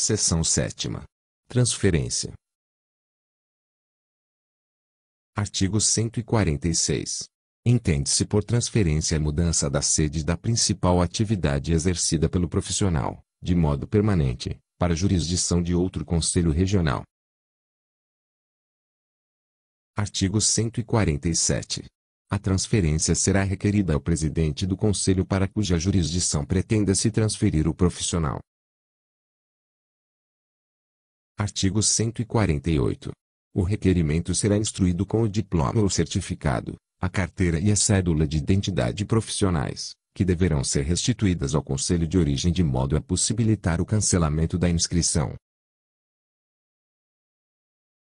Seção 7. Transferência. Artigo 146. Entende-se por transferência a mudança da sede da principal atividade exercida pelo profissional, de modo permanente, para jurisdição de outro Conselho Regional. Artigo 147. A transferência será requerida ao presidente do Conselho para cuja jurisdição pretenda se transferir o profissional. Artigo 148. O requerimento será instruído com o diploma ou certificado, a carteira e a cédula de identidade profissionais, que deverão ser restituídas ao Conselho de Origem de modo a possibilitar o cancelamento da inscrição.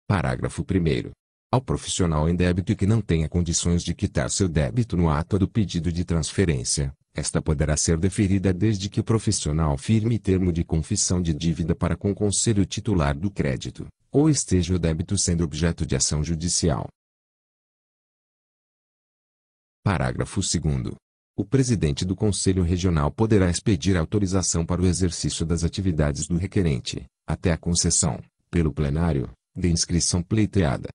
Parágrafo 1. Ao profissional em débito que não tenha condições de quitar seu débito no ato do pedido de transferência, esta poderá ser deferida desde que o profissional firme termo de confissão de dívida para com o conselho titular do crédito, ou esteja o débito sendo objeto de ação judicial. Parágrafo 2. O presidente do Conselho Regional poderá expedir autorização para o exercício das atividades do requerente, até a concessão, pelo plenário, de inscrição pleiteada.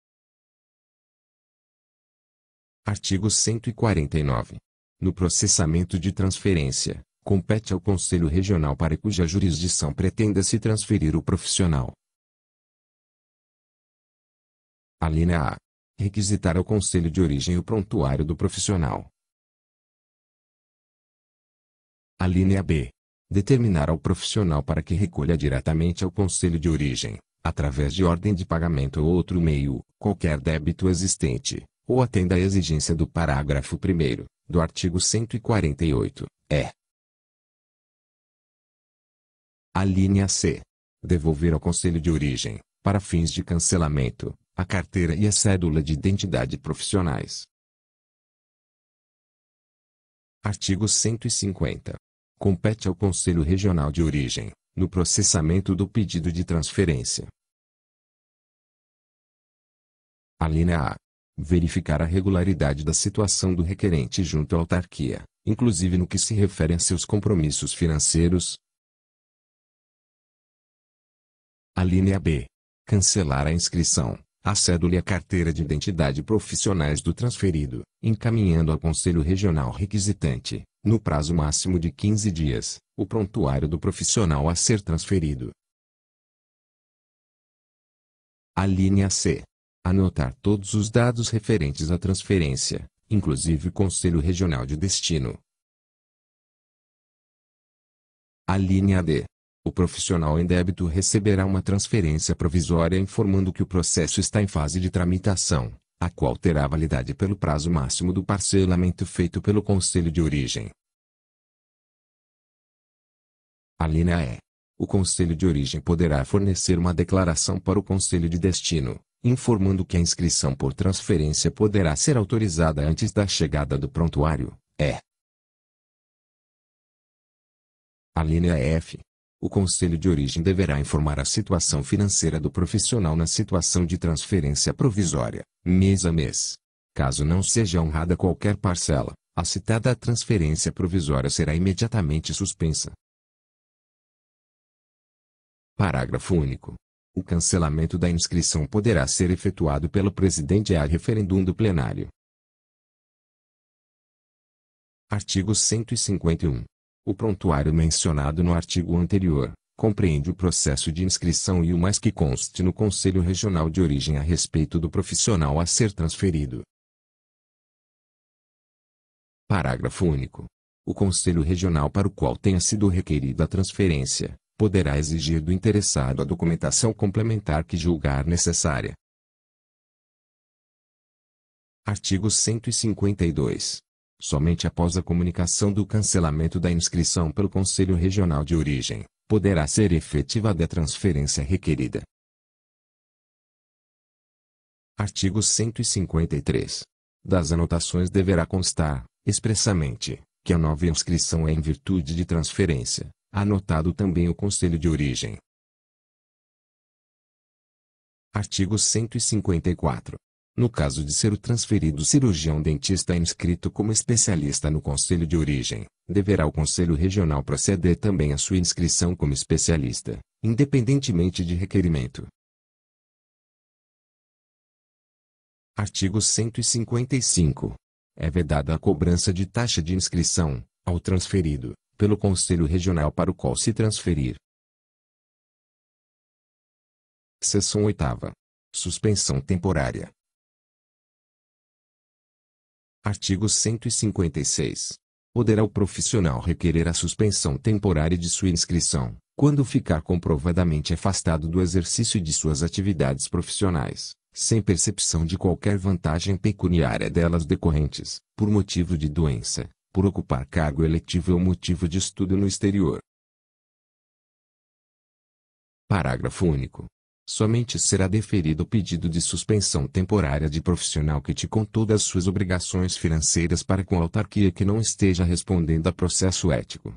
Artigo 149. No processamento de transferência, compete ao Conselho Regional para cuja jurisdição pretenda se transferir o profissional. Alínea A. Requisitar ao Conselho de Origem o prontuário do profissional. Alínea B. Determinar ao profissional para que recolha diretamente ao Conselho de Origem, através de ordem de pagamento ou outro meio, qualquer débito existente, ou atenda à exigência do parágrafo 1 do artigo 148, é. A linha C. Devolver ao Conselho de Origem, para fins de cancelamento, a carteira e a cédula de identidade profissionais. Artigo 150. Compete ao Conselho Regional de Origem, no processamento do pedido de transferência. A linha A verificar a regularidade da situação do requerente junto à autarquia, inclusive no que se refere a seus compromissos financeiros. Alínea B. Cancelar a inscrição, a cédula e a carteira de identidade profissionais do transferido, encaminhando ao Conselho Regional requisitante, no prazo máximo de 15 dias, o prontuário do profissional a ser transferido. A linha C. Anotar todos os dados referentes à transferência, inclusive o Conselho Regional de Destino. A linha D. O profissional em débito receberá uma transferência provisória informando que o processo está em fase de tramitação, a qual terá validade pelo prazo máximo do parcelamento feito pelo Conselho de Origem. A linha E. O Conselho de Origem poderá fornecer uma declaração para o Conselho de Destino, informando que a inscrição por transferência poderá ser autorizada antes da chegada do prontuário. É. A linha F. O Conselho de Origem deverá informar a situação financeira do profissional na situação de transferência provisória, mês a mês. Caso não seja honrada qualquer parcela, a citada transferência provisória será imediatamente suspensa. Parágrafo único. O cancelamento da inscrição poderá ser efetuado pelo presidente a referendum do plenário. Artigo 151. O prontuário mencionado no artigo anterior compreende o processo de inscrição e o mais que conste no Conselho Regional de Origem a respeito do profissional a ser transferido. Parágrafo único. O Conselho Regional para o qual tenha sido requerida a transferência, poderá exigir do interessado a documentação complementar que julgar necessária. Artigo 152. Somente após a comunicação do cancelamento da inscrição pelo Conselho Regional de Origem, poderá ser efetivada a transferência requerida. Artigo 153. Das anotações deverá constar, expressamente, que a nova inscrição é em virtude de transferência, Anotado também o Conselho de Origem. Artigo 154. No caso de ser o transferido cirurgião dentista inscrito como especialista no Conselho de Origem, deverá o Conselho Regional proceder também à sua inscrição como especialista, independentemente de requerimento. Artigo 155. É vedada a cobrança de taxa de inscrição, ao transferido, pelo Conselho Regional para o qual se transferir. Seção 8. Suspensão temporária. Artigo 156. Poderá o profissional requerer a suspensão temporária de sua inscrição, quando ficar comprovadamente afastado do exercício de suas atividades profissionais, sem percepção de qualquer vantagem pecuniária delas decorrentes, por motivo de doença, por ocupar cargo eletivo ou é motivo de estudo no exterior. Parágrafo único. Somente será deferido o pedido de suspensão temporária de profissional que te com todas suas obrigações financeiras para com a autarquia que não esteja respondendo a processo ético.